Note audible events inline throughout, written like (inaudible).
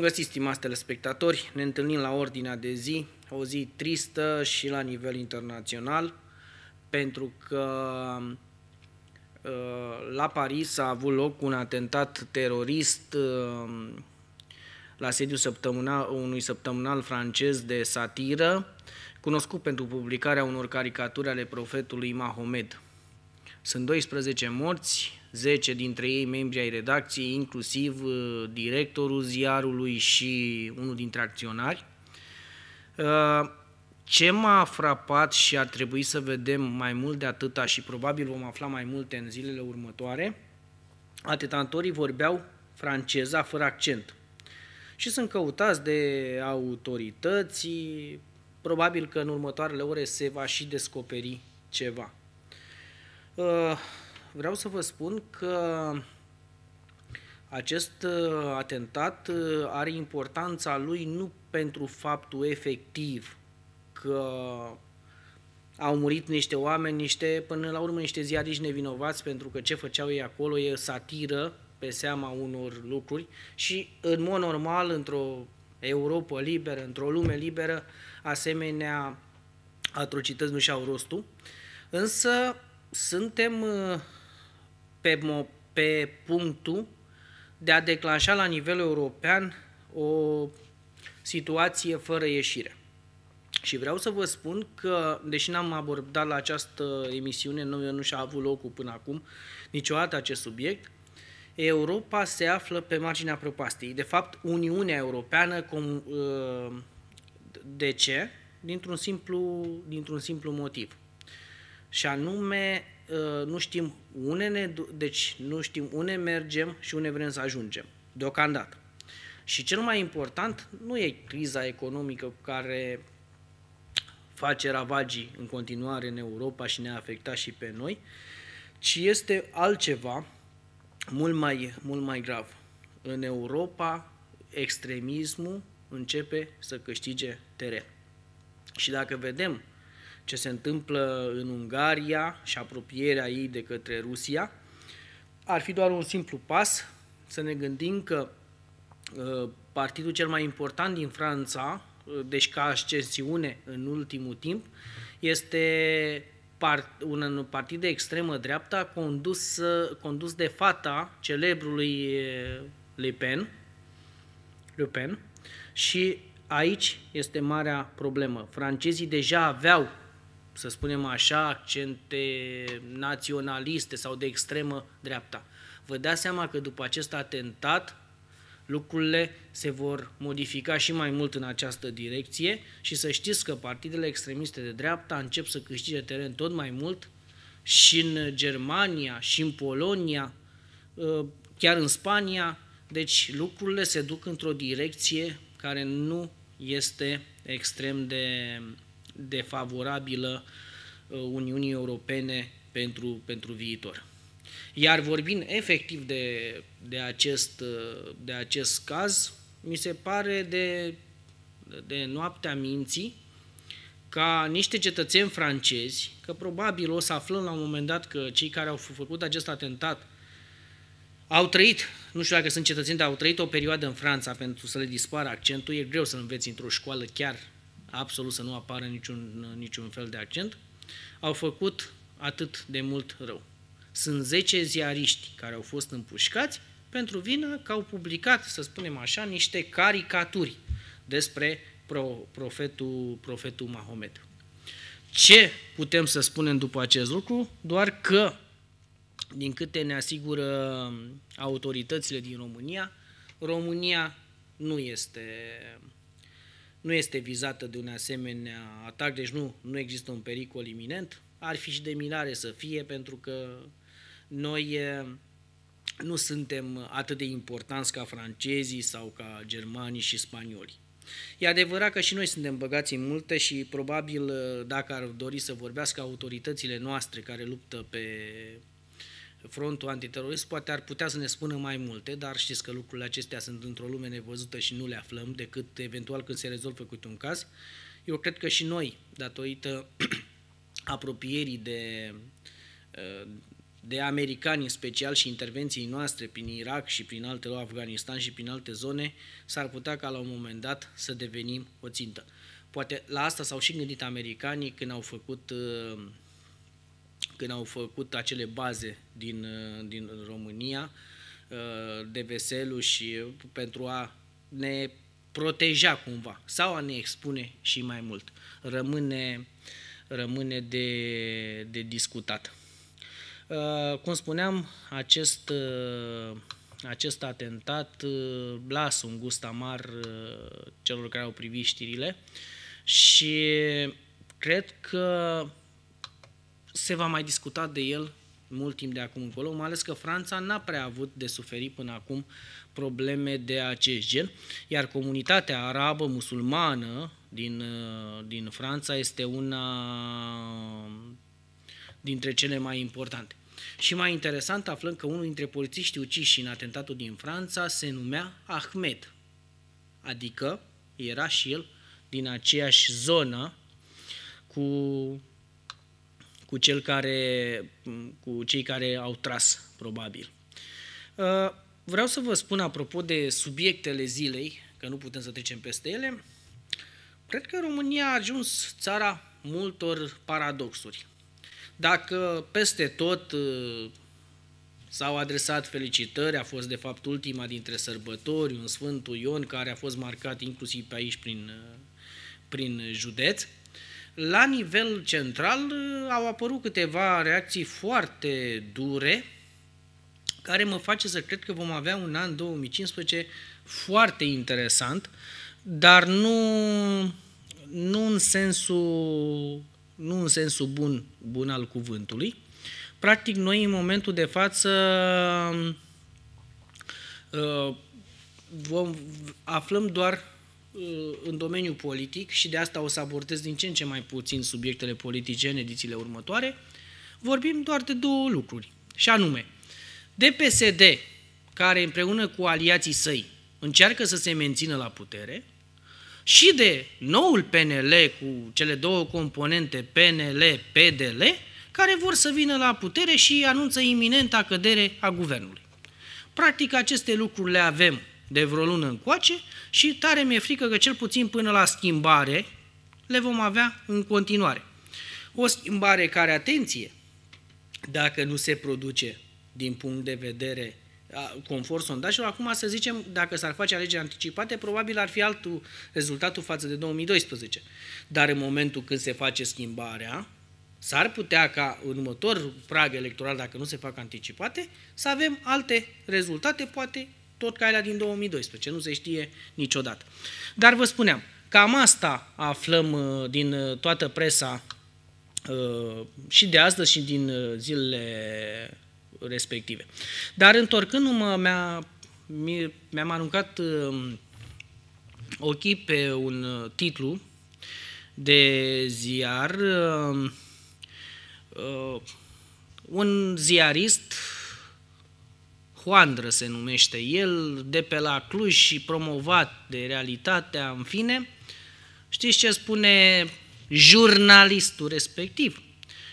Bun găsit, stimați telespectatori! Ne întâlnim la ordinea de zi, o zi tristă și la nivel internațional, pentru că uh, la Paris a avut loc un atentat terorist uh, la sediul săptămânal, unui săptămânal francez de satiră, cunoscut pentru publicarea unor caricaturi ale profetului Mahomed. Sunt 12 morți, 10 dintre ei membri ai redacției, inclusiv uh, directorul ziarului și unul dintre acționari. Uh, ce m-a frapat și ar trebui să vedem mai mult de atâta și probabil vom afla mai multe în zilele următoare, atetantatorii vorbeau franceza fără accent și sunt căutați de autorități, probabil că în următoarele ore se va și descoperi ceva. Uh, vreau să vă spun că acest uh, atentat uh, are importanța lui nu pentru faptul efectiv că au murit niște oameni, niște, până la urmă niște ziariști nevinovați, pentru că ce făceau ei acolo e satiră pe seama unor lucruri și, în mod normal, într-o Europa liberă, într-o lume liberă, asemenea atrocități nu și-au rostul. Însă, suntem uh, pe, pe punctul de a declanșa la nivel european o situație fără ieșire. Și vreau să vă spun că, deși n-am abordat la această emisiune, nu, nu și-a avut locul până acum niciodată acest subiect, Europa se află pe marginea prăpastiei. De fapt, Uniunea Europeană, cum, uh, de ce? Dintr-un simplu, dintr-un simplu motiv și anume ă, nu știm unde ne, deci nu știm unde mergem și unde vrem să ajungem, deocamdată. Și cel mai important nu e criza economică care face ravagii în continuare în Europa și ne-a afectat și pe noi, ci este altceva mult mai, mult mai grav. În Europa, extremismul începe să câștige teren. Și dacă vedem ce se întâmplă în Ungaria și apropierea ei de către Rusia, ar fi doar un simplu pas să ne gândim că uh, partidul cel mai important din Franța, uh, deci ca ascensiune în ultimul timp, este un partid de extremă dreapta condus, uh, condus de fata celebrului Le Pen, Le Pen și aici este marea problemă. Francezii deja aveau să spunem așa, accente naționaliste sau de extremă dreapta. Vă dați seama că după acest atentat, lucrurile se vor modifica și mai mult în această direcție și să știți că partidele extremiste de dreapta încep să câștige teren tot mai mult și în Germania, și în Polonia, ă, chiar în Spania. Deci lucrurile se duc într-o direcție care nu este extrem de defavorabilă uh, Uniunii Europene pentru, pentru viitor. Iar vorbind efectiv de, de, acest, uh, de acest caz, mi se pare de, de noaptea minții ca niște cetățeni francezi, că probabil o să aflăm la un moment dat că cei care au făcut acest atentat au trăit, nu știu dacă sunt cetățeni, dar au trăit o perioadă în Franța pentru să le dispară accentul, e greu să-l înveți într-o școală chiar absolut să nu apară niciun, niciun fel de accent, au făcut atât de mult rău. Sunt 10 ziariști care au fost împușcați pentru vină că au publicat, să spunem așa, niște caricaturi despre pro, profetul, profetul Mahomet. Ce putem să spunem după acest lucru? Doar că, din câte ne asigură autoritățile din România, România nu este nu este vizată de un asemenea atac, deci nu, nu există un pericol iminent. Ar fi și de mirare să fie, pentru că noi nu suntem atât de importanți ca francezii sau ca germanii și spanioli. E adevărat că și noi suntem băgați în multe și probabil dacă ar dori să vorbească autoritățile noastre care luptă pe frontul antiterorist poate ar putea să ne spună mai multe, dar știți că lucrurile acestea sunt într-o lume nevăzută și nu le aflăm decât eventual când se rezolvă cu un caz. Eu cred că și noi, datorită (clears throat) apropierii de, ă, de americani în special și intervenției noastre prin Irak și prin alte Afganistan și prin alte zone, s-ar putea ca la un moment dat să devenim o țintă. Poate la asta s-au și gândit americanii când au făcut uh, când au făcut acele baze din, uh, din România uh, de Veselu și uh, pentru a ne proteja cumva sau a ne expune și mai mult. Rămâne, rămâne de, de discutat. Cum spuneam, acest, acest atentat lasă un gust amar celor care au privit știrile și cred că se va mai discuta de el mult timp de acum încolo, mai ales că Franța n-a prea avut de suferit până acum probleme de acest gen, iar comunitatea arabă musulmană din, uh, din Franța este una dintre cele mai importante. Și mai interesant, aflăm că unul dintre polițiștii uciși în atentatul din Franța se numea Ahmed, adică era și el din aceeași zonă cu cu, cel care, cu cei care au tras, probabil. Uh, vreau să vă spun, apropo de subiectele zilei, că nu putem să trecem peste ele, cred că România a ajuns țara multor paradoxuri. Dacă peste tot uh, s-au adresat felicitări, a fost de fapt ultima dintre sărbători, un Sfântul Ion care a fost marcat inclusiv pe aici prin, uh, prin județ, la nivel central uh, au apărut câteva reacții foarte dure, care mă face să cred că vom avea un an 2015 foarte interesant, dar nu, nu, în, sensul, nu în sensul bun, bun al cuvântului. Practic, noi în momentul de față uh, vom aflăm doar Uh, în domeniul politic și de asta o să abordez din ce în ce mai puțin subiectele politice în edițiile următoare, vorbim doar de două lucruri, și anume, de PSD, care împreună cu aliații săi încearcă să se mențină la putere, și de noul PNL cu cele două componente PNL-PDL, care vor să vină la putere și anunță iminenta cădere a guvernului. Practic, aceste lucruri le avem de vreo lună încoace și tare mi-e frică că cel puțin până la schimbare le vom avea în continuare. O schimbare care, atenție, dacă nu se produce din punct de vedere conform sondajelor, acum să zicem, dacă s-ar face alegeri anticipate, probabil ar fi altul rezultatul față de 2012. Dar în momentul când se face schimbarea, S-ar putea ca în următor prag electoral, dacă nu se fac anticipate, să avem alte rezultate, poate tot ca alea din 2012, nu se știe niciodată. Dar vă spuneam, cam asta aflăm uh, din uh, toată presa uh, și de astăzi și din zilele respective. Dar întorcându-mă, mi am mi-am aruncat ochii pe un titlu de ziar. Un ziarist Hoandră se numește el, de pe la Cluj și promovat de realitatea, în fine. Știți ce spune jurnalistul respectiv?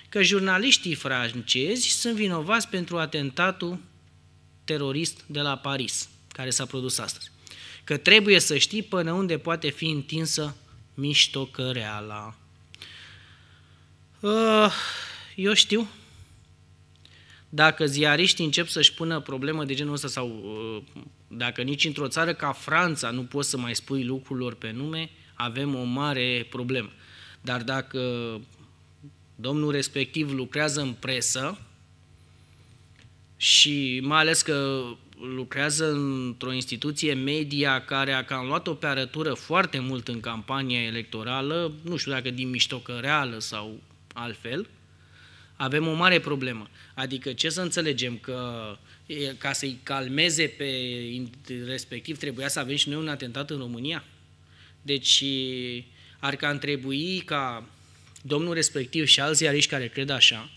Că jurnaliștii francezi sunt vinovați pentru atentatul terorist de la Paris, care s-a produs astăzi. Că trebuie să știi până unde poate fi întinsă miștocăreala. Uh, eu știu, dacă ziariștii încep să-și pună problemă de genul ăsta sau uh, dacă nici într-o țară ca Franța nu poți să mai spui lucrurilor pe nume, avem o mare problemă. Dar dacă domnul respectiv lucrează în presă și mai ales că lucrează într-o instituție media care a cam luat-o pe arătură foarte mult în campania electorală, nu știu dacă din miștocăreală sau altfel, avem o mare problemă. Adică ce să înțelegem? Că ca să-i calmeze pe respectiv trebuia să avem și noi un atentat în România? Deci ar ca trebui ca domnul respectiv și alți ziariști care cred așa,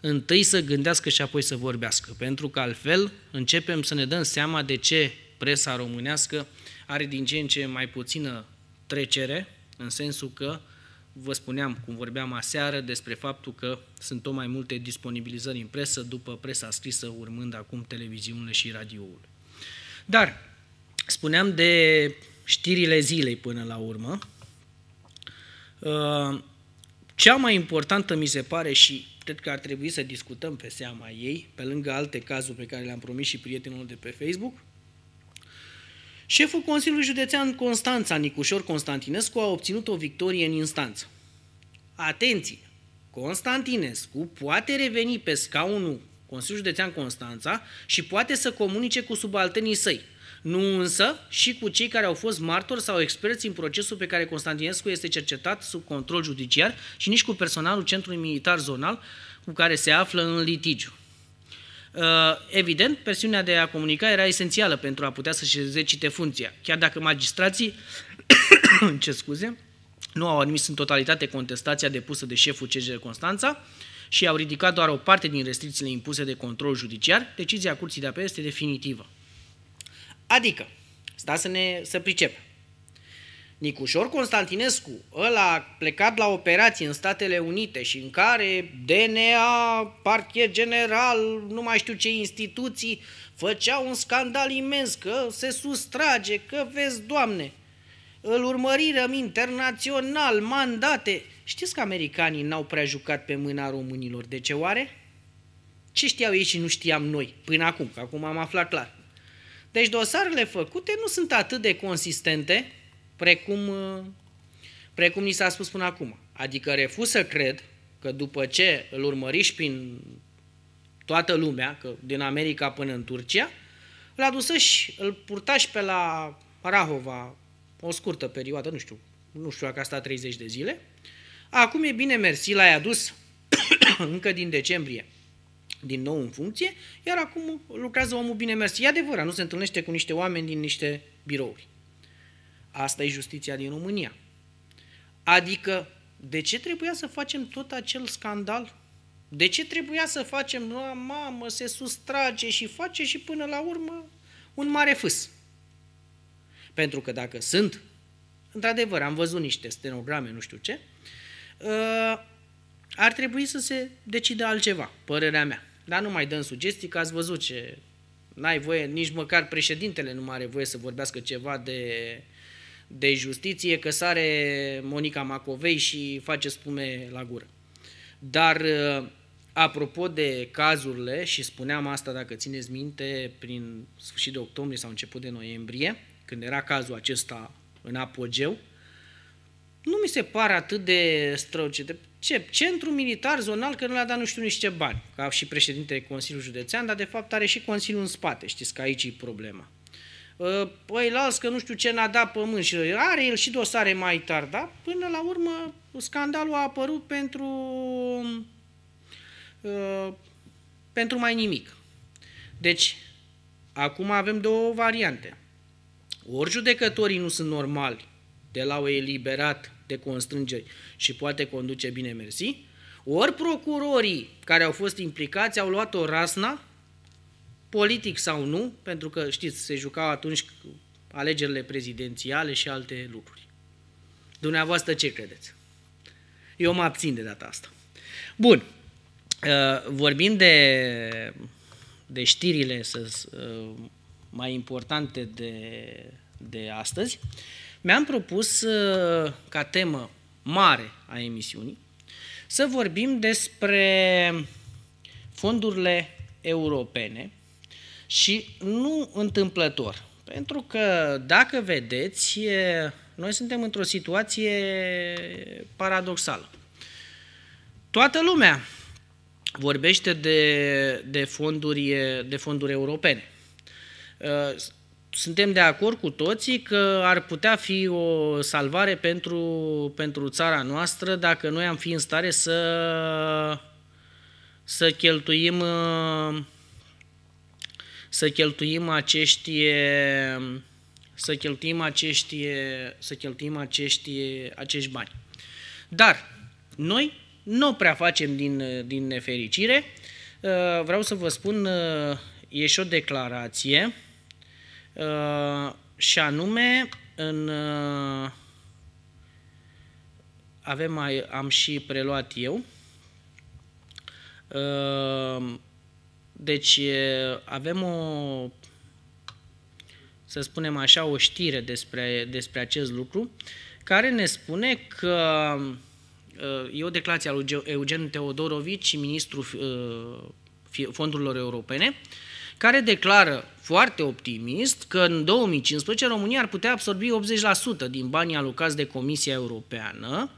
întâi să gândească și apoi să vorbească, pentru că altfel începem să ne dăm seama de ce presa românească are din ce în ce mai puțină trecere, în sensul că uh, vă spuneam, cum vorbeam aseară, despre faptul că sunt tot mai multe disponibilizări în presă, după presa scrisă, urmând acum televiziunile și radioul. Dar, spuneam de știrile zilei până la urmă, uh, cea mai importantă mi se pare și cred că ar trebui să discutăm pe seama ei, pe lângă alte cazuri pe care le-am promis și prietenilor de pe Facebook, Șeful Consiliului Județean Constanța, Nicușor Constantinescu, a obținut o victorie în instanță. Atenție! Constantinescu poate reveni pe scaunul Consiliul Județean Constanța și poate să comunice cu subalternii săi, nu însă și cu cei care au fost martori sau experți în procesul pe care Constantinescu este cercetat sub control judiciar și nici cu personalul Centrului Militar Zonal cu care se află în litigiu. Uh, evident, presiunea de a comunica era esențială pentru a putea să-și exercite funcția, chiar dacă magistrații, (coughs) ce scuze, nu au admis în totalitate contestația depusă de șeful CJR Constanța și au ridicat doar o parte din restricțiile impuse de control judiciar, decizia Curții de Apel este definitivă. Adică, stați să ne să pricepem. Nicușor Constantinescu, ăla a plecat la operații în Statele Unite și în care DNA, parchet general, nu mai știu ce instituții, făcea un scandal imens că se sustrage, că vezi, Doamne, îl urmărirăm internațional, mandate. Știți că americanii n-au prea jucat pe mâna românilor, de ce oare? Ce știau ei și nu știam noi până acum, că acum am aflat clar. Deci dosarele făcute nu sunt atât de consistente, precum, uh, precum ni s-a spus până acum. Adică refuz să cred că după ce îl urmăriști prin toată lumea, că din America până în Turcia, l-a adusăși, îl purtași pe la Rahova o scurtă perioadă, nu știu, nu știu dacă a stat 30 de zile. Acum e bine mersi, l-ai adus (coughs) încă din decembrie din nou în funcție, iar acum lucrează omul bine mersi. E adevărat, nu se întâlnește cu niște oameni din niște birouri. Asta e justiția din România. Adică, de ce trebuia să facem tot acel scandal? De ce trebuia să facem, mamă, se sustrage și face și până la urmă un mare fâs? Pentru că dacă sunt, într-adevăr, am văzut niște stenograme, nu știu ce, ă, ar trebui să se decide altceva, părerea mea. Dar nu mai dăm sugestii, că ați văzut ce... N-ai voie, nici măcar președintele nu mai are voie să vorbească ceva de uh, de justiție că sare Monica Macovei și face spume la gură. Dar uh, apropo de cazurile, și spuneam asta dacă țineți minte prin sfârșit de octombrie sau început de noiembrie, când era cazul acesta în apogeu, nu mi se pare atât de strălucit. ce? Centru militar zonal că nu le-a dat nu știu niște bani, ca și președintele Consiliul Județean, dar de fapt are și Consiliul în spate, știți că aici e problema. Ă, păi las că nu știu ce n-a dat pământ și are el și dosare mai tard, da? Până la urmă scandalul a apărut pentru ă, pentru mai nimic. Deci, acum avem două variante. Ori judecătorii nu sunt normali, de la o eliberat de constrângeri și poate conduce bine mersi, ori procurorii care au fost implicați au luat o rasna politic sau nu, pentru că, știți, se jucau atunci alegerile prezidențiale și alte lucruri. Dumneavoastră ce credeți? Eu mă abțin de data asta. Bun, uh, Vorbind de, de știrile să, uh, mai importante de, de astăzi. Mi-am propus uh, ca temă mare a emisiunii să vorbim despre fondurile europene și nu întâmplător. Pentru că, dacă vedeți, noi suntem într-o situație paradoxală. Toată lumea vorbește de, de, fonduri, de fonduri europene. Ă, suntem de acord cu toții că ar putea fi o salvare pentru, pentru țara noastră dacă noi am fi în stare să, să cheltuim ă, să cheltuim acești ehm, să cheltuim acești, ehm, să cheltuim acești, acești bani. Dar noi nu prea facem din, din nefericire. Ehm, vreau să vă spun, e și o declarație și anume în avem, am și preluat eu, deci avem o, să spunem așa, o știre despre, despre acest lucru, care ne spune că e o declarație a lui Eugen Teodorovici, ministrul fondurilor europene, care declară foarte optimist că în 2015 România ar putea absorbi 80% din banii alocați de Comisia Europeană,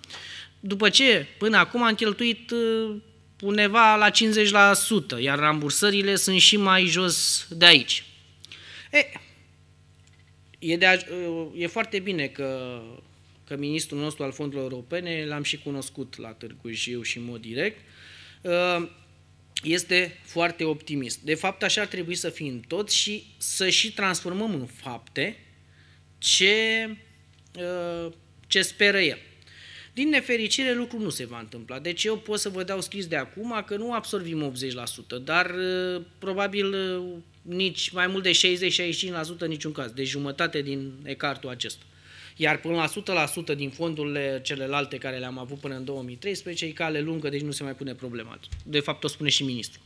după ce până acum a cheltuit undeva la 50%, iar rambursările sunt și mai jos de aici. E, e, de, a, e foarte bine că, că ministrul nostru al fondurilor europene, l-am și cunoscut la Târgu Jiu și în mod direct, ă, este foarte optimist. De fapt, așa ar trebui să fim toți și să și transformăm în fapte ce, ă, ce speră el. Din nefericire, lucrul nu se va întâmpla. Deci eu pot să vă dau scris de acum că nu absorbim 80%, dar uh, probabil uh, nici mai mult de 60-65% niciun caz, deci jumătate din ecartul acesta. Iar până la 100% din fondurile celelalte care le-am avut până în 2013 e cale lungă, deci nu se mai pune problema. De fapt, o spune și ministrul.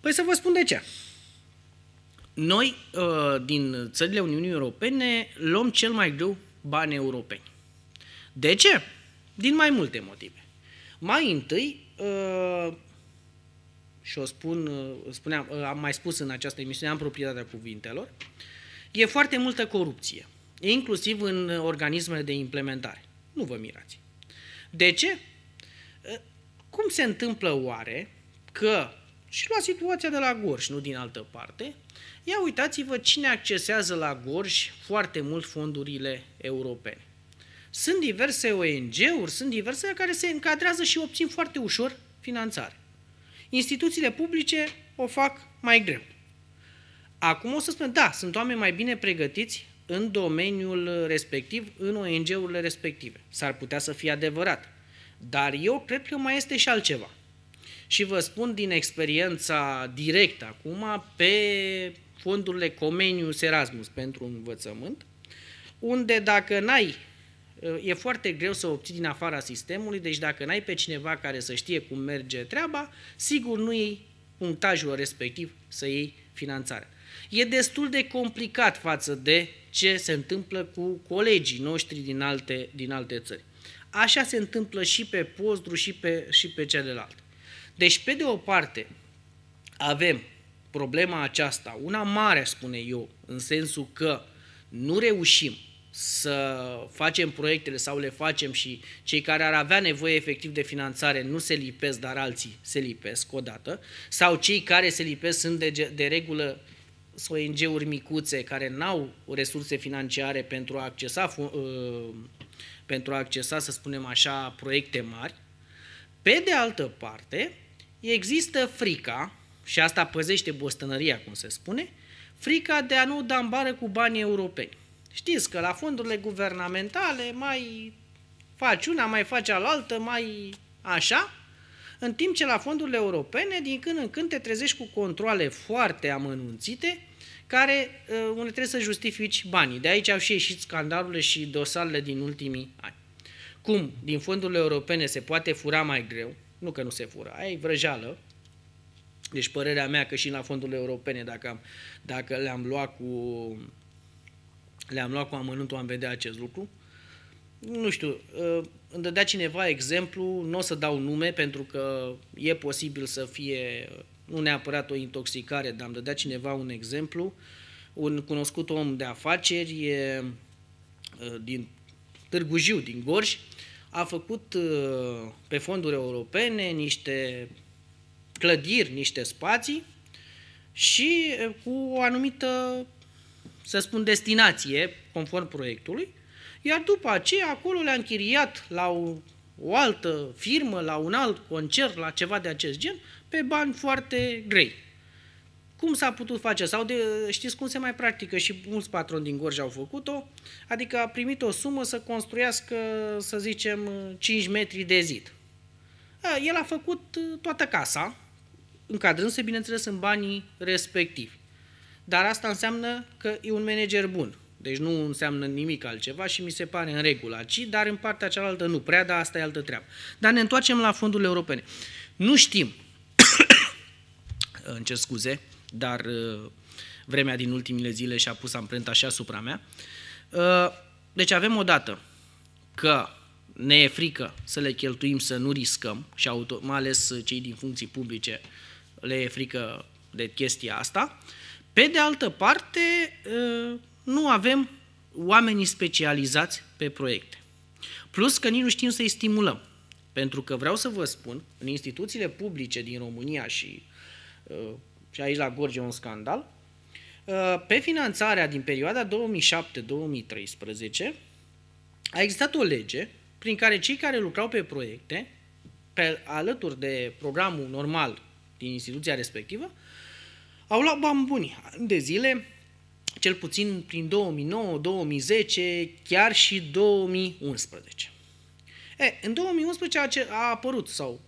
Păi să vă spun de ce. Noi, uh, din țările Uniunii Europene, luăm cel mai greu bani europeni. De ce? Din mai multe motive. Mai întâi, uh, și o spun, uh, spuneam, uh, am mai spus în această emisiune, am proprietatea cuvintelor, e foarte multă corupție, inclusiv în organismele de implementare. Nu vă mirați. De ce? Cum se întâmplă oare că, și la situația de la Gorj, nu din altă parte, ia uitați-vă cine accesează la Gorj foarte mult fondurile europene. Sunt diverse ONG-uri, sunt diverse care se încadrează și obțin foarte ușor finanțare. Instituțiile publice o fac mai greu. Acum o să spun, da, sunt oameni mai bine pregătiți în domeniul respectiv, în ONG-urile respective. S-ar putea să fie adevărat. Dar eu cred că mai este și altceva. Și vă spun din experiența directă acum pe fondurile Comenius Erasmus pentru învățământ, unde dacă n-ai e foarte greu să obții din afara sistemului, deci dacă n-ai pe cineva care să știe cum merge treaba, sigur nu iei punctajul respectiv să iei finanțarea. E destul de complicat față de ce se întâmplă cu colegii noștri din alte, din alte țări. Așa se întâmplă și pe postru și pe, și pe celelalte. Deci, pe de o parte, avem problema aceasta, una mare, spune eu, în sensul că nu reușim să facem proiectele sau le facem și cei care ar avea nevoie efectiv de finanțare nu se lipesc, dar alții se lipesc odată, sau cei care se lipesc sunt de, de regulă ONG-uri micuțe care n-au resurse financiare pentru a accesa, ă, pentru a accesa, să spunem așa, proiecte mari. Pe de altă parte, există frica, și asta păzește bostănăria, cum se spune, frica de a nu da în bară cu banii europeni. Știți că la fondurile guvernamentale mai faci una, mai faci alaltă, mai așa, în timp ce la fondurile europene, din când în când te trezești cu controle foarte amănunțite, care, ă, unde trebuie să justifici banii. De aici au și ieșit scandalurile și dosarele din ultimii ani. Cum din fondurile europene se poate fura mai greu, nu că nu se fură, aia e vrăjeală, deci părerea mea că și la fondurile europene, dacă, am, dacă le-am luat cu le-am luat cu amănântul, am vedea acest lucru. Nu știu, uh, îmi dădea cineva exemplu, nu o să dau nume pentru că e posibil să fie nu neapărat o intoxicare, dar îmi dădea cineva un exemplu. Un cunoscut om de afaceri e, uh, din Târgu Jiu, din Gorj, a făcut uh, pe fonduri europene niște clădiri, niște spații și cu o anumită să spun, destinație, conform proiectului, iar după aceea acolo le-a închiriat la o, o altă firmă, la un alt concert, la ceva de acest gen, pe bani foarte grei. Cum s-a putut face? Sau de, știți cum se mai practică și mulți patroni din Gorj au făcut-o? Adică a primit o sumă să construiască, să zicem, 5 metri de zid. el a făcut toată casa, încadrându-se, bineînțeles, în banii respectivi. Dar asta înseamnă că e un manager bun. Deci nu înseamnă nimic altceva și mi se pare în regulă aici, dar în partea cealaltă nu prea, dar asta e altă treabă. Dar ne întoarcem la fondurile europene. Nu știm, (coughs) încerc scuze, dar uh, vremea din ultimile zile și-a pus amprenta și asupra mea. Uh, deci avem o dată că ne e frică să le cheltuim, să nu riscăm și auto, mai ales cei din funcții publice le e frică de chestia asta pe de altă parte, ă, nu avem oamenii specializați pe proiecte. Plus că nici nu știm să-i stimulăm. Pentru că vreau să vă spun, în instituțiile publice din România și, ă, și aici la Gorj un scandal, ă, pe finanțarea din perioada 2007-2013 a existat o lege prin care cei care lucrau pe proiecte, pe, alături de programul normal din instituția respectivă, au luat bani buni de zile, cel puțin prin 2009, 2010, chiar și 2011. E, în 2011 a apărut, sau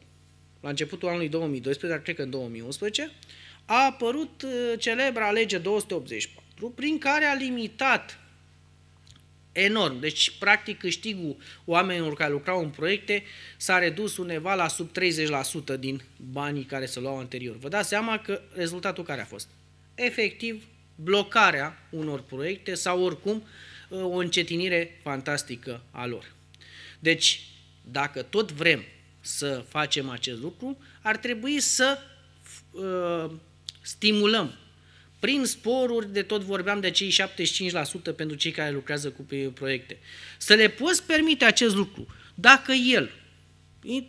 la începutul anului 2012, dar cred că în 2011, a apărut uh, celebra lege 284, prin care a limitat enorm. Deci, practic, câștigul oamenilor care lucrau în proiecte s-a redus undeva la sub 30% din banii care se luau anterior. Vă dați seama că rezultatul care a fost? Efectiv, blocarea unor proiecte sau oricum o încetinire fantastică a lor. Deci, dacă tot vrem să facem acest lucru, ar trebui să uh, stimulăm prin sporuri, de tot vorbeam de cei 75% pentru cei care lucrează cu proiecte. Să le poți permite acest lucru dacă el,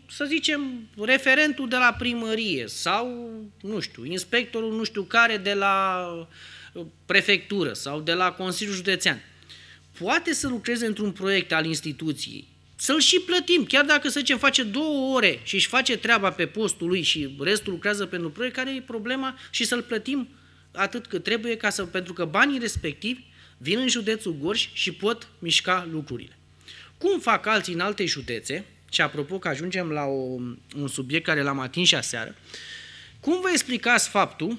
să zicem, referentul de la primărie sau, nu știu, inspectorul nu știu care de la uh, prefectură sau de la Consiliul Județean, poate să lucreze într-un proiect al instituției, să-l și plătim, chiar dacă, să zicem, face două ore și își face treaba pe postul lui și restul lucrează pentru proiect, care e problema și să-l plătim atât cât trebuie, ca să, pentru că banii respectivi vin în județul Gorj și pot mișca lucrurile. Cum fac alții în alte județe, și apropo că ajungem la o, un subiect care l-am atins și aseară, cum vă explicați faptul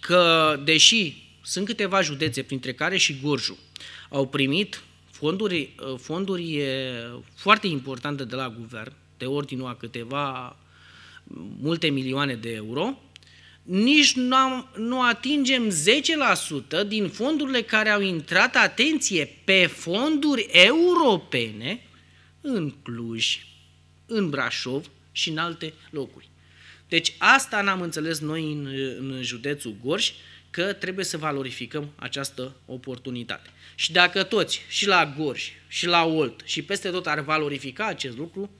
că, deși sunt câteva județe, printre care și Gorjul, au primit fonduri, fonduri foarte importante de la guvern, de ordinul a câteva multe milioane de euro, nici nu, am, nu atingem 10% din fondurile care au intrat, atenție, pe fonduri europene în Cluj, în Brașov și în alte locuri. Deci asta n-am înțeles noi în, în județul Gorj, că trebuie să valorificăm această oportunitate. Și dacă toți, și la Gorj, și la Olt, și peste tot ar valorifica acest lucru,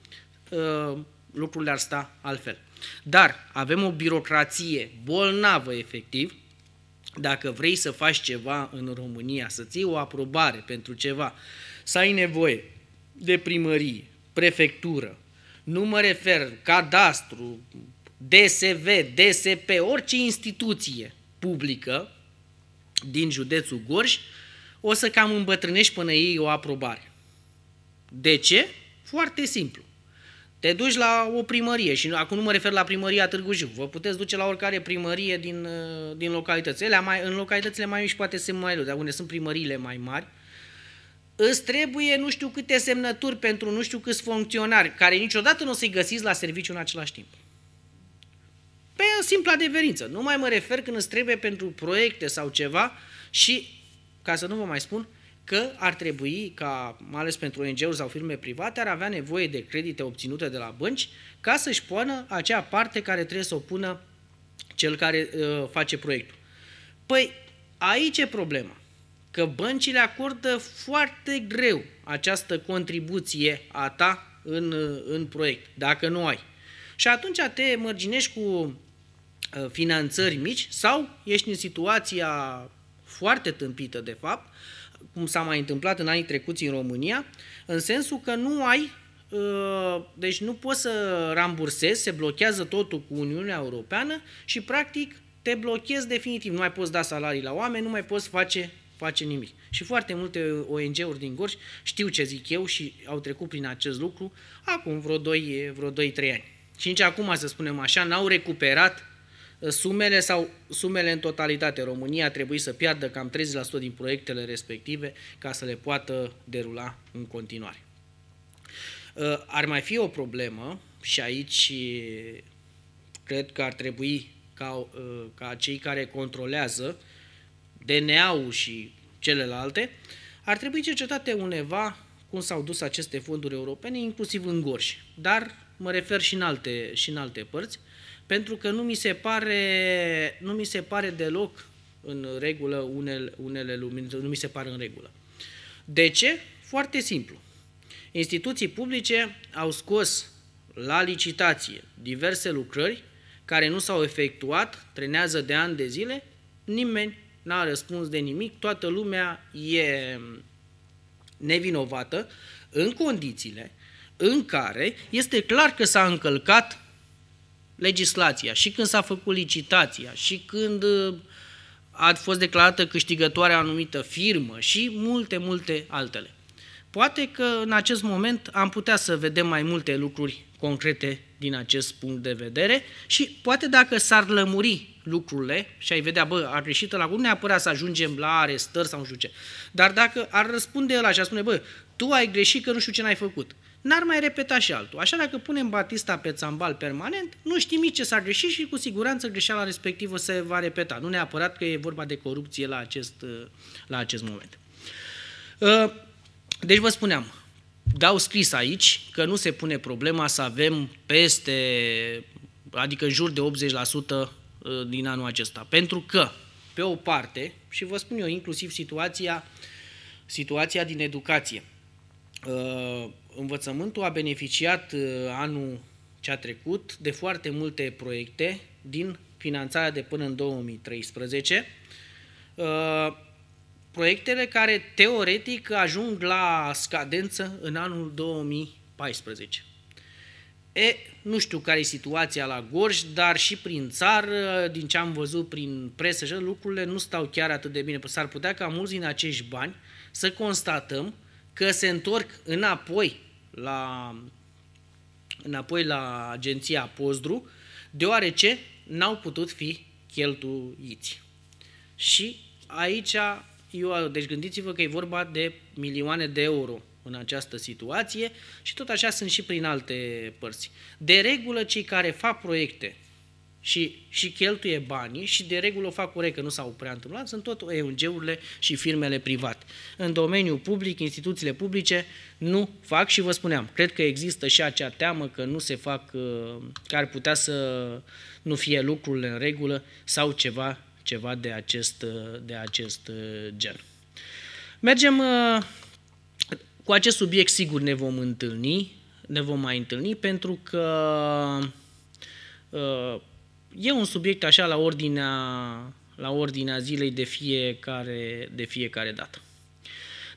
ă, lucrurile ar sta altfel. Dar avem o birocrație bolnavă efectiv, dacă vrei să faci ceva în România, să ții o aprobare pentru ceva, să ai nevoie de primărie, prefectură, nu mă refer cadastru, DSV, DSP, orice instituție publică din județul Gorj, o să cam îmbătrânești până ei o aprobare. De ce? Foarte simplu. Te duci la o primărie și acum nu mă refer la primăria Târgu Jiu. Vă puteți duce la oricare primărie din, uh, din localități. Ele mai, în localitățile mai mici poate sunt mai leu, dar unde sunt primăriile mai mari, îți trebuie nu știu câte semnături pentru nu știu câți funcționari, care niciodată nu o să-i găsiți la serviciu în același timp. Pe simpla deverință. Nu mai mă refer când îți trebuie pentru proiecte sau ceva și, ca să nu vă mai spun, că ar trebui ca, mai ales pentru ONG-uri sau firme private, ar avea nevoie de credite obținute de la bănci ca să-și pună acea parte care trebuie să o pună cel care uh, face proiectul. Păi aici e problema, că băncile acordă foarte greu această contribuție a ta în, uh, în proiect, dacă nu ai. Și atunci te mărginești cu uh, finanțări mici sau ești în situația foarte tâmpită, de fapt, cum s-a mai întâmplat în anii trecuți în România, în sensul că nu ai, uh, deci nu poți să rambursezi, se blochează totul cu Uniunea Europeană și practic te blochezi definitiv, nu mai poți da salarii la oameni, nu mai poți face, face nimic. Și foarte multe ONG-uri din Gorj știu ce zic eu și au trecut prin acest lucru acum vreo 2-3 vreo ani. Și nici acum, să spunem așa, n-au recuperat Eh, sumele sau sumele în totalitate. România trebuie să piardă cam 30% din proiectele respective ca să le poată derula în continuare. Eh, ar mai fi o problemă și aici eh, cred că ar trebui ca, ca cei care controlează DNA-ul și celelalte, ar trebui cercetate uneva cum s-au dus aceste fonduri europene, inclusiv în Gorj. Dar mă refer și în alte, și în alte părți. Uh, pentru că nu mi se pare, nu mi se pare deloc în regulă unele, unele lumini, nu mi se pare în regulă. De ce? Foarte simplu. Instituții publice au scos la licitație diverse lucrări care nu s-au efectuat, trenează de ani de zile, nimeni n-a răspuns de nimic, toată lumea e nevinovată în condițiile în care este clar că s-a încălcat legislația, și când s-a făcut licitația, și când uh, a fost declarată câștigătoare anumită firmă și multe, multe altele. Poate că în acest moment am putea să vedem mai multe lucruri concrete din acest punct de vedere și poate dacă s-ar lămuri lucrurile și ai vedea, bă, a greșit la cum neapărat să ajungem la arestări sau nu știu ce, dar dacă ar răspunde el ar spune, bă, tu ai greșit că nu știu ce n-ai făcut n-ar mai repeta și altul. Așa dacă punem Batista pe țambal permanent, nu știm nici ce s-a greșit și cu siguranță greșeala respectivă se va repeta. Nu neapărat că e vorba de corupție la acest, uh, la acest moment. Uh, deci vă spuneam, dau scris aici că nu se pune problema să avem peste, adică jur de 80% uh, din anul acesta. Pentru că, pe o parte, și vă spun eu inclusiv situația, situația din educație – Uh, învățământul a beneficiat uh, anul ce a trecut de foarte multe proiecte din finanțarea de până în 2013, uh, proiectele care teoretic ajung la scadență în anul 2014. E, nu știu care e situația la Gorj, dar și prin țară, din ce am văzut prin presă, lucrurile nu stau chiar atât de bine. S-ar putea ca mulți din acești bani să constatăm că se întorc înapoi la, înapoi la agenția Pozdru, deoarece n-au putut fi cheltuiți. Și aici, eu, deci gândiți-vă că e vorba de milioane de euro în această situație și tot așa sunt și prin alte părți. De regulă, cei care fac proiecte și, și cheltuie banii și de regulă o fac că nu s-au prea întâmplat, sunt tot ONG-urile și firmele private. În domeniul public, instituțiile publice nu fac și vă spuneam, cred că există și acea teamă că nu se fac, uh, că ar putea să nu fie lucrurile în regulă sau ceva, ceva de, acest, uh, de acest uh, gen. Mergem cu acest subiect, sigur ne vom întâlni, ne vom mai întâlni pentru că e un subiect așa la ordinea, la ordinea zilei de fiecare, de fiecare dată.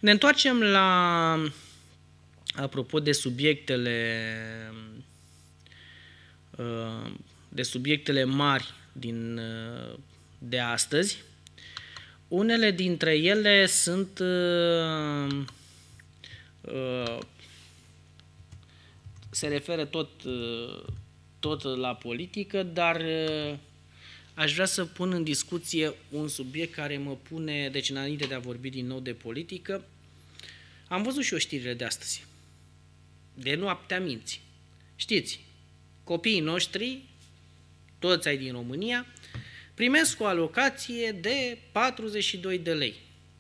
Ne întoarcem la, apropo de subiectele, uh, de subiectele mari din, uh, de astăzi. Unele dintre ele sunt uh, se referă tot tot la politică, dar uh, aș vrea să pun în discuție un subiect care mă pune, deci înainte de a vorbi din nou de politică, am văzut și eu știrile de astăzi, de noaptea minții. Știți, copiii noștri, toți ai din România, primesc o alocație de 42 de lei.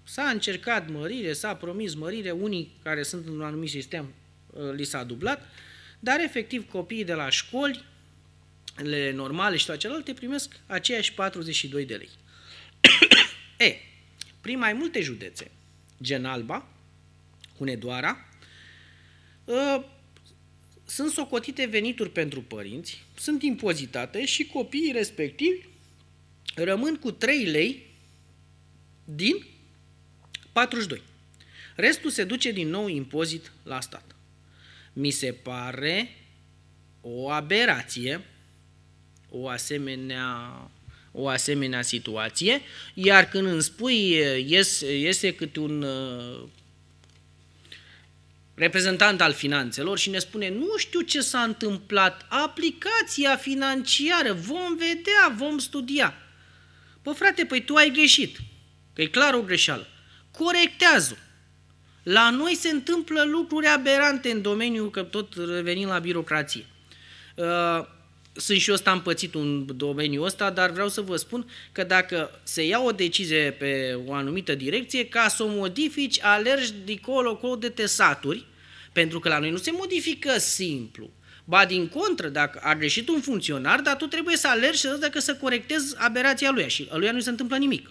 S-a încercat mărire, s-a promis mărire, unii care sunt în un anumit sistem uh, li s-a dublat, dar efectiv copiii de la școli, le normale și toate celelalte, primesc aceiași 42 de lei. (coughs) e, prin mai multe județe, gen Alba, Hunedoara, ă, sunt socotite venituri pentru părinți, sunt impozitate și copiii respectivi rămân cu 3 lei din 42. Restul se duce din nou impozit la stat mi se pare o aberație, o asemenea, o asemenea situație, iar când îmi spui este iese câte un uh, reprezentant al finanțelor și ne spune nu știu ce s-a întâmplat, aplicația financiară, vom vedea, vom studia. Păi frate, păi tu ai greșit, că e clar o greșeală. Corectează. La noi se întâmplă lucruri aberante în domeniul, că tot revenim la birocrație. Uh, sunt și eu ăsta împățit în domeniul ăsta, dar vreau să vă spun că dacă se ia o decizie pe o anumită direcție, ca să o modifici, alergi de colo de tesaturi, pentru că la noi nu se modifică simplu. Ba din contră, dacă a greșit un funcționar, dar tu trebuie să alergi să dacă să corectezi aberația lui și lui nu se întâmplă nimic.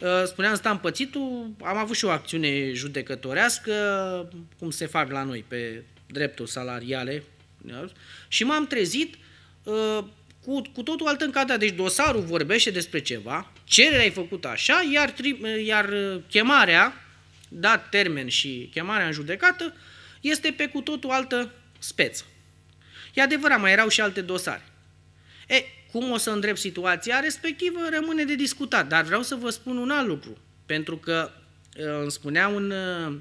Uh, spuneam, stam pățitul, am avut și o acțiune judecătorească, cum se fac la noi pe drepturi salariale, și m-am trezit uh, cu, cu totul altă încadrare. Deci dosarul vorbește despre ceva, cererea ai făcut așa, iar, tri, uh, iar chemarea, dat termen și chemarea în judecată, este pe cu totul altă speță. E adevărat, mai erau și alte dosare. E, cum o să îndrept situația respectivă rămâne de discutat, dar vreau să vă spun un alt lucru, pentru că uh, îmi spunea un, uh,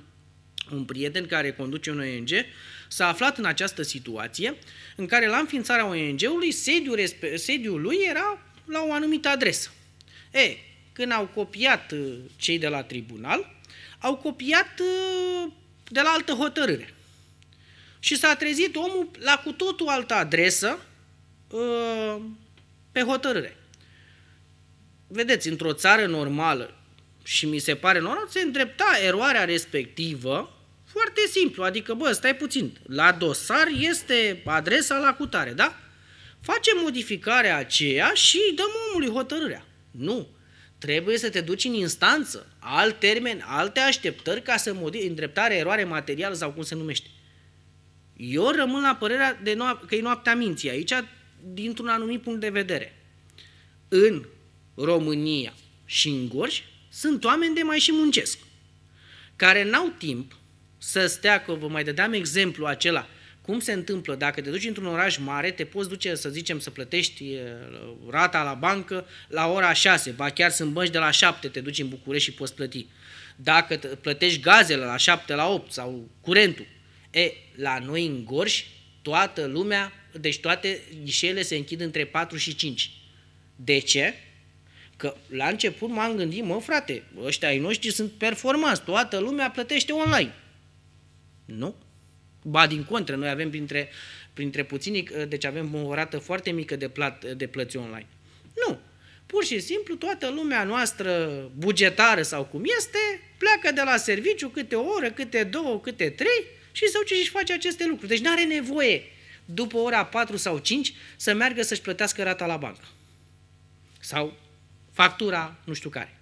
un prieten care conduce un ONG, s-a aflat în această situație în care la înființarea ONG-ului sediul, sediul lui era la o anumită adresă. E, când au copiat uh, cei de la tribunal, au copiat de la altă hotărâre. Și s-a trezit omul la cu totul altă adresă, pe hotărâre. Vedeți, într-o țară normală, și mi se pare normal, se îndrepta eroarea respectivă foarte simplu, adică, bă, stai puțin, la dosar este adresa la cutare, da? Facem modificarea aceea și dăm omului hotărârea. Nu, trebuie să te duci în instanță, alt termen, alte așteptări ca să modifici îndreptare, eroare materială sau cum se numește. Eu rămân la părerea de noap- că e noaptea minții aici, dintr-un anumit punct de vedere. În România și în Gorj sunt oameni de mai și muncesc, care n-au timp să stea, că vă mai dădeam exemplu acela, cum se întâmplă? Dacă te duci într-un oraș mare, te poți duce, să zicem, să plătești rata la bancă la ora 6, ba chiar sunt bănci de la 7, te duci în București și poți plăti. Dacă plătești gazele la 7, la 8 sau curentul, e, la noi în Gorj, toată lumea deci toate ghișeele se închid între 4 și 5. De ce? Că la început m-am gândit, mă frate, ăștia ai noștri sunt performanți, toată lumea plătește online. Nu? Ba din contră, noi avem printre, printre puțini, deci avem o rată foarte mică de, plat, de plăți online. Nu. Pur și simplu toată lumea noastră bugetară sau cum este, pleacă de la serviciu câte o oră, câte două, câte trei și se duce și face aceste lucruri. Deci nu are nevoie după ora 4 sau 5, să meargă să-și plătească rata la bancă. Sau factura, nu știu care.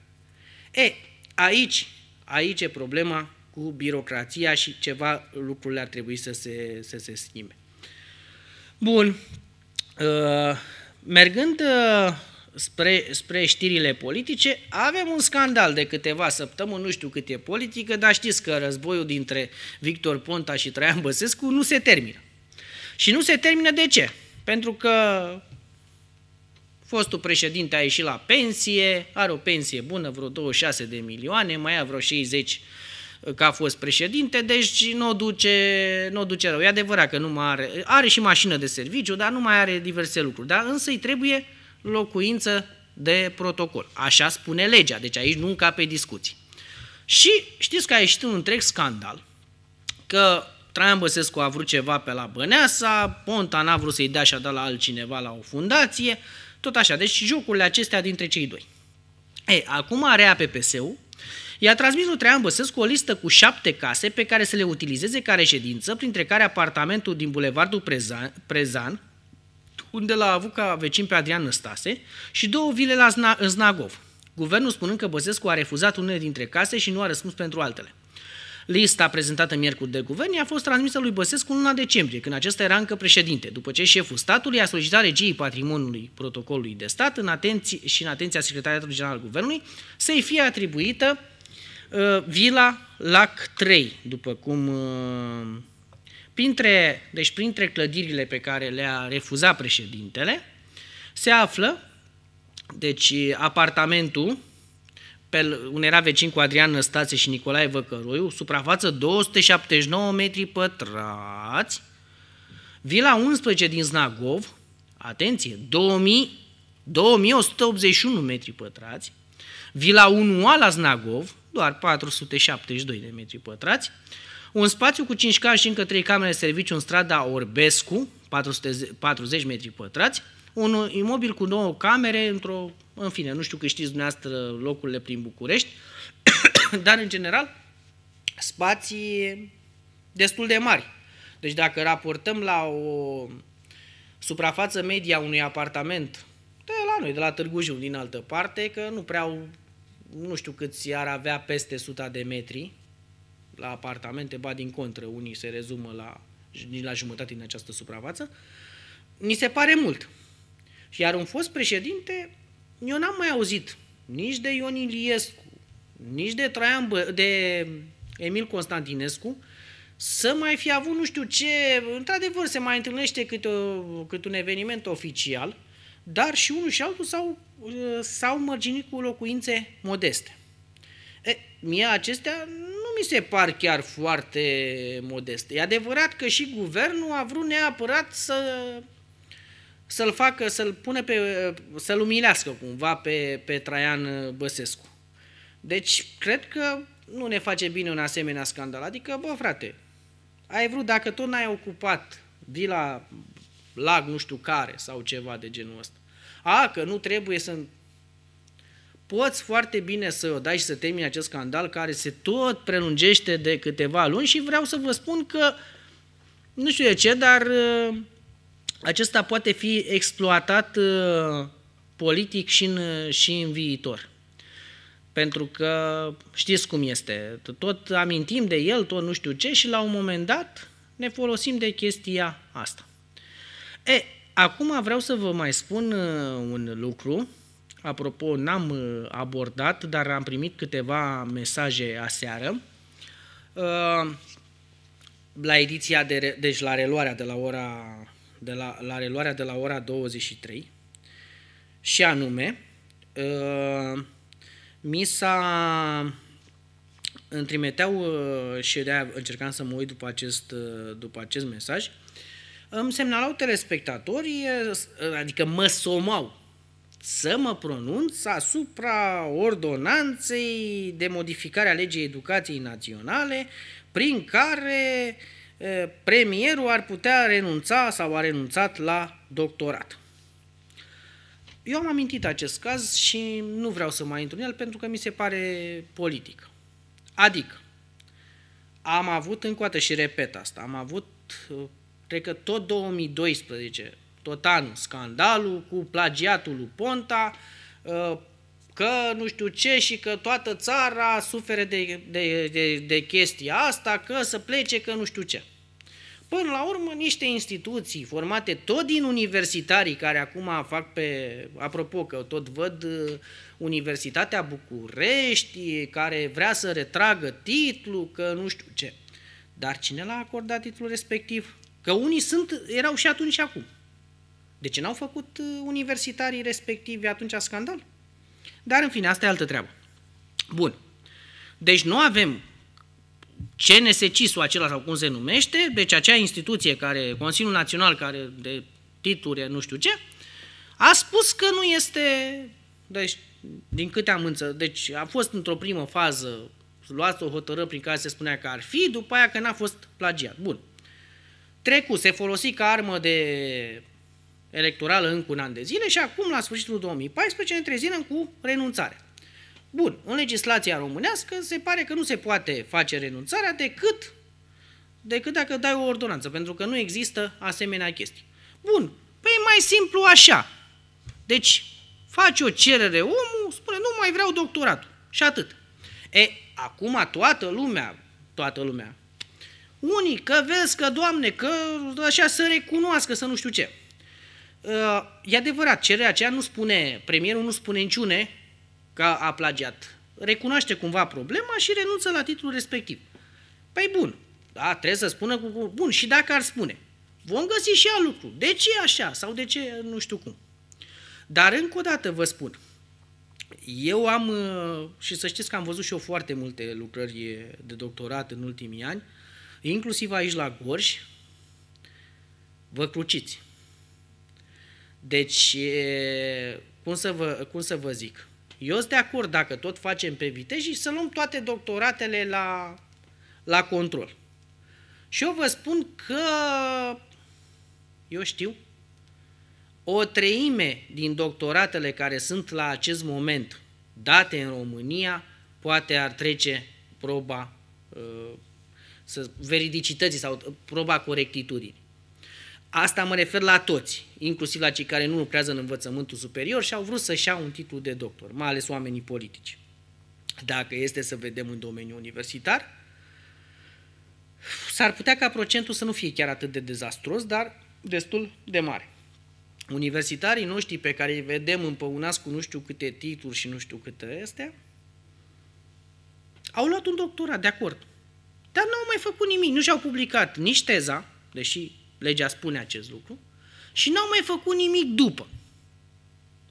E, aici, aici e problema cu birocrația și ceva lucrurile ar trebui să se, să se schimbe. Bun. Uh, mergând uh, spre, spre știrile politice, avem un scandal de câteva săptămâni, nu știu cât e politică, dar știți că războiul dintre Victor Ponta și Traian Băsescu nu se termină. Și nu se termină de ce? Pentru că fostul președinte a ieșit la pensie, are o pensie bună, vreo 26 de milioane, mai a vreo 60 uh, că a fost președinte, deci nu o duce, nu o duce rău. E adevărat că nu mai are, are și mașină de serviciu, dar nu mai are diverse lucruri. Dar însă îi trebuie locuință de protocol. Așa spune legea, deci aici nu încape discuții. Și știți că a ieșit un întreg scandal, că Traian Băsescu a vrut ceva pe la Băneasa, Ponta n-a vrut să-i dea și a dat la altcineva la o fundație, tot așa. Deci jocurile acestea dintre cei doi. E, acum are APPS-ul, i-a transmis lui Traian Băsescu o listă cu șapte case pe care să le utilizeze ca reședință, printre care apartamentul din Bulevardul Prezan, Prezan unde l-a avut ca vecin pe Adrian Năstase, și două vile la Zna- în Znagov. Guvernul spunând că Băsescu a refuzat unele dintre case și nu a răspuns pentru altele. Lista prezentată miercuri de guvern a fost transmisă lui Băsescu în luna decembrie, când acesta era încă președinte, după ce șeful statului a solicitat regiei patrimoniului protocolului de stat în atenție, și în atenția Secretariatului General al Guvernului să-i fie atribuită uh, vila Lac 3, după cum uh, printre, deci printre clădirile pe care le-a refuzat președintele, se află deci apartamentul pe, unde era vecin cu Adrian Năstase și Nicolae Văcăroiu, suprafață 279 metri pătrați, vila 11 din Znagov, atenție, 2000, 2181 metri pătrați, vila 1 la Znagov, doar 472 de metri pătrați, un spațiu cu 5 case și încă 3 camere de serviciu în strada Orbescu, 440 metri pătrați, un imobil cu nouă camere, într-o, în fine, nu știu că știți dumneavoastră locurile prin București, (coughs) dar în general spații destul de mari. Deci dacă raportăm la o suprafață media unui apartament de la noi, de la Târgu Jiu, din altă parte, că nu prea au, nu știu câți ar avea peste 100 de metri la apartamente, ba din contră, unii se rezumă la, la jumătate din această suprafață, ni se pare mult. Iar un fost președinte, eu n-am mai auzit nici de Ion Iliescu, nici de, Traian Bă- de Emil Constantinescu, să mai fi avut nu știu ce, într-adevăr se mai întâlnește cât o, cât un eveniment oficial, dar și unul și altul s-au, s-au mărginit cu locuințe modeste. E, mie acestea nu mi se par chiar foarte modeste. E adevărat că și guvernul a vrut neapărat să să-l facă, să-l pune pe, să-l umilească cumva pe, pe Traian Băsescu. Deci, cred că nu ne face bine un asemenea scandal. Adică, bă, frate, ai vrut, dacă tot n-ai ocupat vila lag nu știu care sau ceva de genul ăsta, a, că nu trebuie să poți foarte bine să o dai și să termini acest scandal care se tot prelungește de câteva luni și vreau să vă spun că, nu știu de ce, dar acesta poate fi exploatat uh, politic și în, uh, și în viitor. Pentru că știți cum este, tot amintim de el, tot nu știu ce și la un moment dat ne folosim de chestia asta. E, acum vreau să vă mai spun uh, un lucru. Apropo, n-am abordat, dar am primit câteva mesaje aseară. La ediția de, deci la reluarea de la ora de la, la reluarea de la ora 23 și anume uh, mi s-a întrimeteau uh, și de aia încercam să mă uit după acest, uh, după acest mesaj, îmi semnalau telespectatorii, adică mă somau să mă pronunț asupra ordonanței de modificare a legii educației naționale prin care uh, Eh, premierul ar putea renunța sau a renunțat la doctorat. Eu am amintit acest caz și nu vreau să mai intru în el pentru că mi se pare politic. Adică, am avut dată și repet asta, am avut, eh, cred că tot 2012, tot anul, scandalul cu plagiatul lui Ponta, eh, că nu știu ce și că toată țara sufere de, de, de, de chestia asta, că să plece, că nu știu ce. Până la urmă, niște instituții formate tot din universitarii care acum fac pe, apropo că tot văd uh, Universitatea București, care vrea să retragă titlul, că nu știu ce. Dar cine l-a acordat titlul respectiv? Că unii sunt, erau și atunci și acum. De ce n-au făcut uh, universitarii respectivi atunci scandal? Dar în fine, asta e altă treabă. Bun. Deci nu avem CNSCIS-ul acela sau cum se numește, deci acea instituție care, Consiliul Național care de titluri, nu știu ce, a spus că nu este, deci din câte am înțeles, deci a fost într-o primă fază luați o hotărâre prin care se spunea că ar fi, după aia că n-a fost plagiat. Bun. Trecu, se folosi ca armă de electorală încă un an de zile și acum, la sfârșitul 2014, ne trezim cu renunțarea. Bun, în legislația românească se pare că nu se poate face renunțarea decât, decât dacă dai o ordonanță, pentru că nu există asemenea chestii. Bun, păi mai simplu așa. Deci, faci o cerere omul, spune, nu mai vreau doctoratul. Și atât. E, acum toată lumea, toată lumea, unii că vezi că, doamne, că așa să recunoască, să nu știu ce. Ă, e adevărat, cererea aceea nu spune, premierul nu spune niciune, că a plagiat. Recunoaște cumva problema și renunță la titlul respectiv. Păi bun, da, trebuie să spună cu, Bun, și dacă ar spune, vom găsi și alt lucru. De ce așa? Sau de ce nu știu cum? Dar încă o dată vă spun, eu am, uh, și să știți că am văzut și eu foarte multe lucrări de doctorat în ultimii ani, inclusiv aici la Gorj, vă cruciți. Deci, cum să vă, cum să vă zic? Eu sunt de acord dacă tot facem pe viteji să luăm toate doctoratele la, la control. Și eu vă spun că, eu știu, o treime din doctoratele care sunt la acest moment date în România poate ar trece proba uh, veridicității sau uh, proba corectitudinii. Asta mă refer la toți, inclusiv la cei care nu lucrează în învățământul superior și au vrut să-și iau un titlu de doctor, mai ales oamenii politici. Dacă este să vedem în domeniul universitar, s-ar putea ca procentul să nu fie chiar atât de dezastros, dar destul de mare. Universitarii noștri pe care îi vedem împăunați cu nu știu câte titluri și nu știu câte astea, au luat un doctorat, de acord. Dar nu au mai făcut nimic, nu și-au publicat nici teza, deși legea spune acest lucru, și n-au mai făcut nimic după.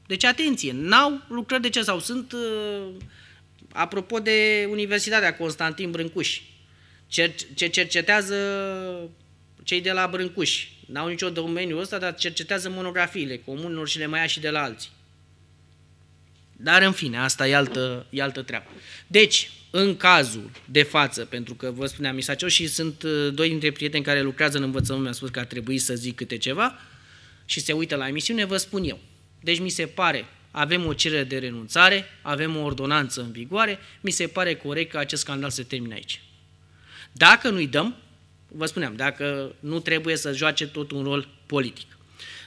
Deci, atenție, n-au lucrări de ce sau sunt, uh, apropo de Universitatea Constantin Brâncuș, ce cercetează cei de la Brâncuș. N-au nicio domeniu ăsta, dar cercetează monografiile comunilor și le mai ia și de la alții. Dar, în fine, asta e altă, e altă treabă. Deci, în cazul de față, pentru că vă spuneam Isaceu și sunt uh, doi dintre prieteni care lucrează în învățământ, mi-a spus că ar trebui să zic câte ceva și se uită la emisiune, vă spun eu. Deci mi se pare, avem o cerere de renunțare, avem o ordonanță în vigoare, mi se pare corect că acest scandal se termine aici. Dacă nu-i dăm, vă spuneam, dacă nu trebuie să joace tot un rol politic.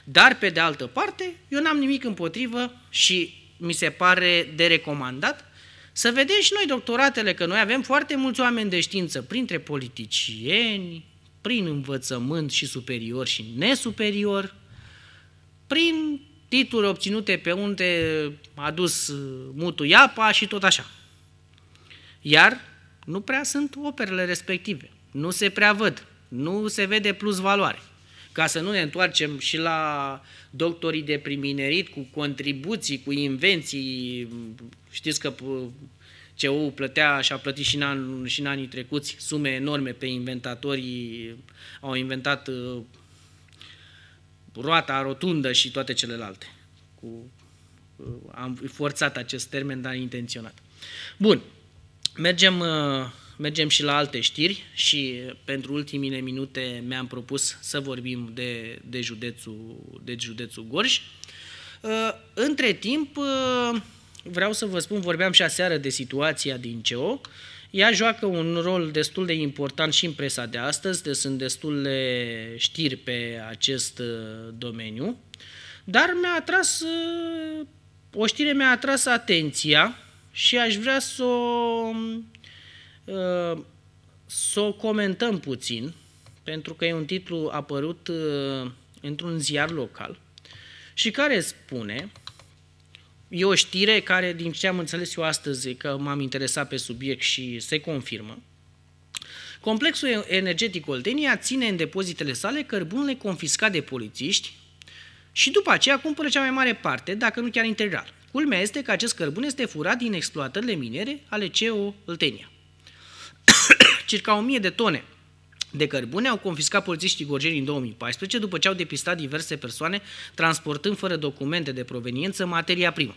Dar, pe de altă parte, eu n-am nimic împotrivă și mi se pare de recomandat să vedem și noi doctoratele, că noi avem foarte mulți oameni de știință, printre politicieni, prin învățământ și superior și nesuperior, prin titluri obținute pe unde a dus mutul iapa și tot așa. Iar nu prea sunt operele respective, nu se prea văd, nu se vede plus valoare ca să nu ne întoarcem și la doctorii de priminerit cu contribuții, cu invenții. Știți că CEU plătea și a plătit și în, an, și în anii trecuți sume enorme pe inventatorii, au inventat uh, roata rotundă și toate celelalte. Cu, uh, am forțat acest termen, dar intenționat. Bun, mergem uh, mergem și la alte știri și pentru ultimile minute mi-am propus să vorbim de, de, județul, de județul Gorj. Uh, între timp, uh, vreau să vă spun, vorbeam și aseară de situația din CEO. Ea joacă un rol destul de important și în presa de astăzi, de sunt destul de știri pe acest uh, domeniu, dar mi-a atras, o știre mi-a atras atenția și aș vrea să o Ehm, să o comentăm puțin, pentru că e un titlu apărut ehm, într-un ziar local și care spune, e o știre care, din ce am înțeles eu astăzi, că m-am interesat pe subiect și se confirmă, Complexul energetic Oltenia ține în depozitele sale cărbunele confiscat de polițiști și după aceea cumpără cea mai mare parte, dacă nu chiar integral. Culmea este că acest cărbun este furat din exploatările minere ale CO Oltenia. Circa 1000 de tone de cărbune au confiscat polițiștii gorjeni în 2014 după ce au depistat diverse persoane transportând fără documente de proveniență materia primă.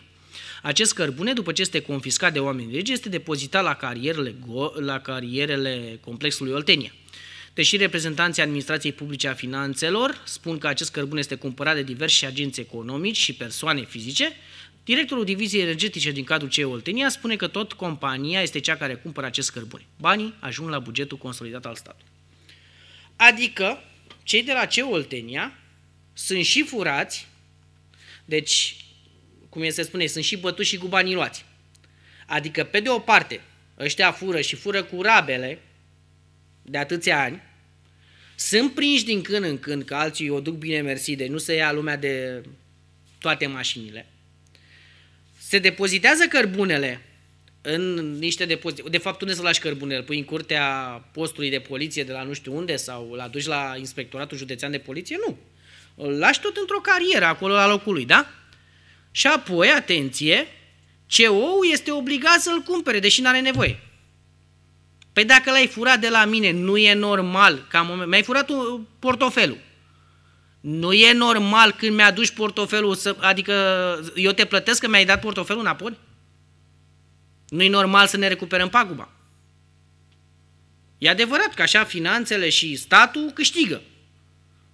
Acest cărbune, după ce este confiscat de oameni regi, este depozitat la carierele, la carierele complexului Oltenia. Deși reprezentanții administrației publice a finanțelor spun că acest cărbune este cumpărat de diverse agenți economici și persoane fizice, Directorul Diviziei Energetice din cadrul CE Oltenia spune că tot compania este cea care cumpără acest cărbune. Banii ajung la bugetul consolidat al statului. Adică, cei de la CE Oltenia sunt și furați, deci, cum se spune, sunt și bătuți și cu banii luați. Adică, pe de o parte, ăștia fură și fură cu rabele de atâția ani, sunt prinși din când în când, că alții o duc bine mersi, de nu se ia lumea de toate mașinile – se depozitează cărbunele în niște depozite. De fapt, unde să lași cărbunele? Pui în curtea postului de poliție de la nu știu unde sau la duci la inspectoratul județean de poliție? Nu. Îl lași tot într-o carieră acolo la locul lui, da? Și apoi, atenție, ceo ul este obligat să-l cumpere, deși nu are nevoie. Păi dacă l-ai furat de la mine, nu e normal. Ca moment... Mi-ai furat uh, portofelul. Nu e normal când mi-aduci portofelul, să, adică eu te plătesc că mi-ai dat portofelul înapoi? nu e normal să ne recuperăm paguba. E adevărat că așa finanțele și statul câștigă.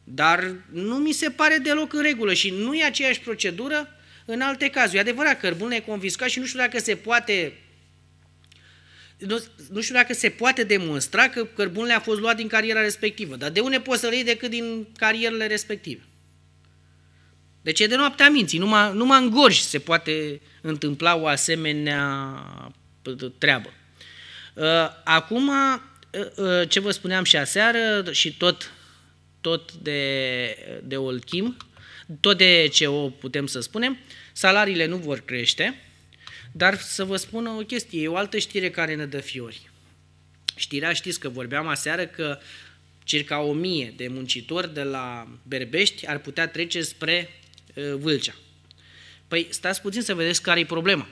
Dar nu mi se pare deloc în regulă și nu e aceeași procedură în alte cazuri. E adevărat, cărbunele e confiscat și nu știu dacă se poate nu, nu știu dacă se poate demonstra că cărbunele a fost luat din cariera respectivă, dar de unde poți să le iei decât din carierele respective? Deci e de noaptea minții, numai, numai în gorj se poate întâmpla o asemenea treabă. Ă, acum, ă, ă, ce vă spuneam și aseară și tot, tot de, de Olchim, tot de ce o putem să spunem, salariile nu vor crește, dar să vă spun o chestie, e o altă știre care ne dă fiori. Știrea știți că vorbeam aseară că circa o mie de muncitori de la Berbești ar putea trece spre Vâlcea. Păi stați puțin să vedeți care e problema.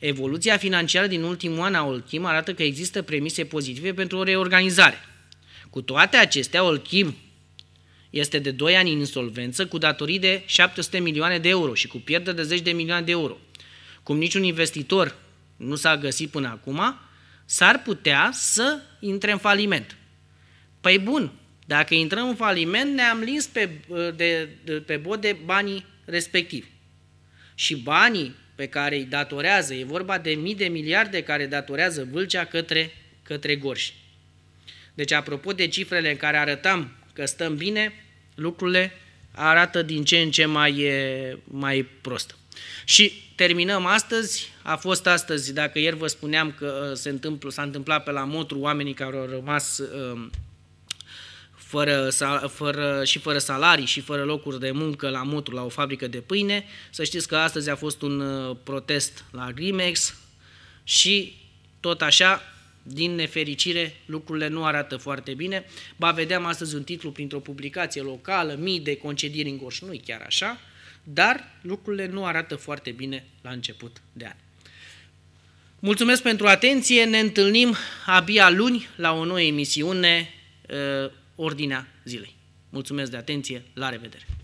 Evoluția financiară din ultimul an a Olchim arată că există premise pozitive pentru o reorganizare. Cu toate acestea, Olchim este de 2 ani în insolvență cu datorii de 700 milioane de euro și cu pierderi de 10 de milioane de euro cum niciun investitor nu s-a găsit până acum, s-ar putea să intre în faliment. Păi bun, dacă intrăm în faliment, ne-am lins pe, de, de, pe bot de banii respectivi. Și banii pe care îi datorează, e vorba de mii de miliarde care datorează Vâlcea către, către Gorj. Deci, apropo de cifrele în care arătam că stăm bine, lucrurile arată din ce în ce mai, mai prost. Și terminăm astăzi, a fost astăzi, dacă ieri vă spuneam că uh, se întâmplă, s-a întâmplat pe la Motru oamenii care au rămas um, fără, fără, și fără salarii și fără locuri de muncă la Motru, la o fabrică de pâine, să știți că astăzi a fost un uh, protest la Grimex și tot așa, din nefericire, lucrurile nu arată foarte bine. Ba, vedeam astăzi un titlu printr-o publicație locală, mii de concedieri în Gorj, nu chiar așa, dar lucrurile nu arată foarte bine la început de an. Mulțumesc pentru atenție, ne întâlnim abia luni la o nouă emisiune, uh, Ordinea Zilei. Mulțumesc de atenție, la revedere!